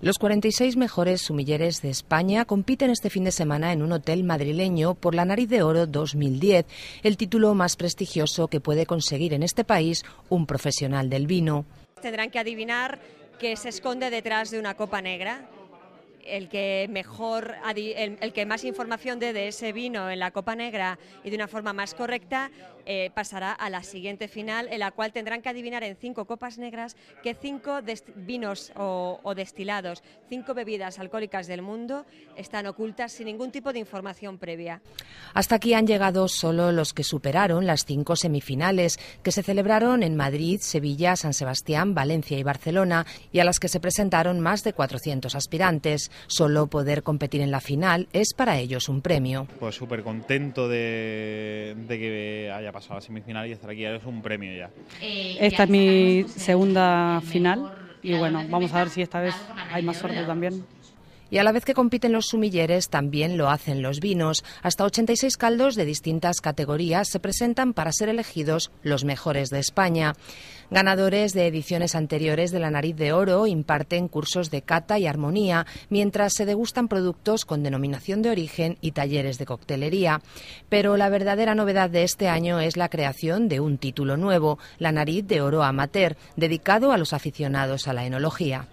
Los 46 mejores sumilleres de España compiten este fin de semana en un hotel madrileño por la Nariz de Oro 2010, el título más prestigioso que puede conseguir en este país un profesional del vino. Tendrán que adivinar qué se esconde detrás de una copa negra el que mejor, el, que más información dé de ese vino en la Copa Negra y de una forma más correcta, eh, pasará a la siguiente final, en la cual tendrán que adivinar en cinco copas negras que cinco vinos o, o, destilados, cinco bebidas alcohólicas del mundo están ocultas sin ningún tipo de información previa. Hasta aquí han llegado solo los que superaron las cinco semifinales que se celebraron en Madrid, Sevilla, San Sebastián, Valencia y Barcelona y a las que se presentaron más de 400 aspirantes. Solo poder competir en la final es para ellos un premio. Pues súper contento de, que haya pasado la semifinal y estar aquí es un premio ya. Eh, esta es mi eh, segunda final y bueno, vamos a ver si esta vez hay más suerte también. Y a la vez que compiten los sumilleres, también lo hacen los vinos. Hasta 86 caldos de distintas categorías se presentan para ser elegidos los mejores de España. Ganadores de ediciones anteriores de La Nariz de Oro imparten cursos de cata y armonía, mientras se degustan productos con denominación de origen y talleres de coctelería. Pero la verdadera novedad de este año es la creación de un título nuevo, La Nariz de Oro Amateur, dedicado a los aficionados a la enología.